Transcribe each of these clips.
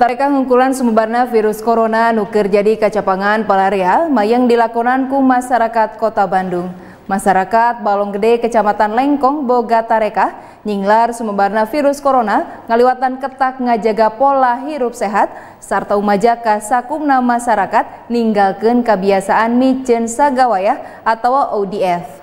Tareka ngungkulan sumberna virus corona nuker jadi kacapangan palarea mayang dilakonan ku masyarakat kota Bandung. Masyarakat Balonggede Kecamatan Lengkong Boga Tarekah nyinglar sumberna virus corona ngaliwatan ketak ngajaga pola hirup sehat serta umajaka sakumna masyarakat ninggalkan kebiasaan micen sagawayah atau ODF.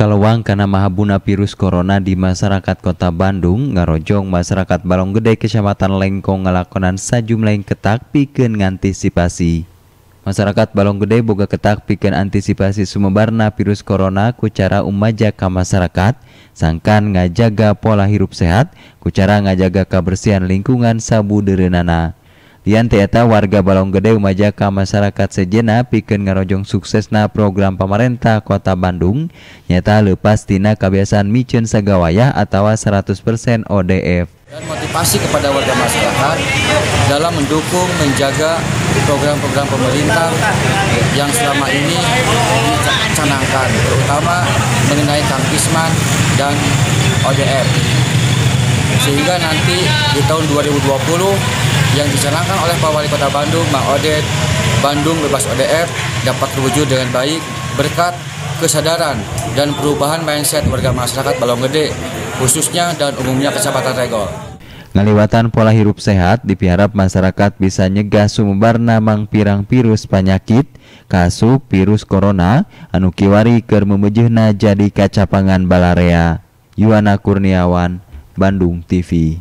Kalawang karena mahabuna virus corona di masyarakat kota Bandung ngarojong masyarakat Balong Gede Kecamatan Lengkong ngalakonan sajumlah ketak piken ngantisipasi. Masyarakat Balong Gede boga ketak piken antisipasi sumebarna virus corona kucara umajak umaja masyarakat sangkan ngajaga pola hirup sehat kucara ngajaga kebersihan lingkungan sabu derenana. Liante ternyata warga Balong Gede Umaja masyarakat sejena pikir ngarojong suksesna program pemerintah Kota Bandung nyata lepas tina kebiasaan miceun atau seratus 100% ODF dan motivasi kepada warga masyarakat dalam mendukung menjaga program-program pemerintah yang selama ini dicanangkan terutama mengenai Kang Kisman dan ODF sehingga nanti di tahun 2020 yang dicanangkan oleh Pak Wali Kota Bandung, Mak Odet, Bandung Bebas ODR dapat terwujud dengan baik berkat kesadaran dan perubahan mindset warga masyarakat Balong Gede, khususnya dan umumnya Kecamatan Regol. Ngaliwatan pola hidup sehat dipiharap masyarakat bisa nyegah sumber namang pirang virus penyakit, kasu virus corona, Anukiwari kiwari ker jadi kacapangan balarea. Yuana Kurniawan, Bandung TV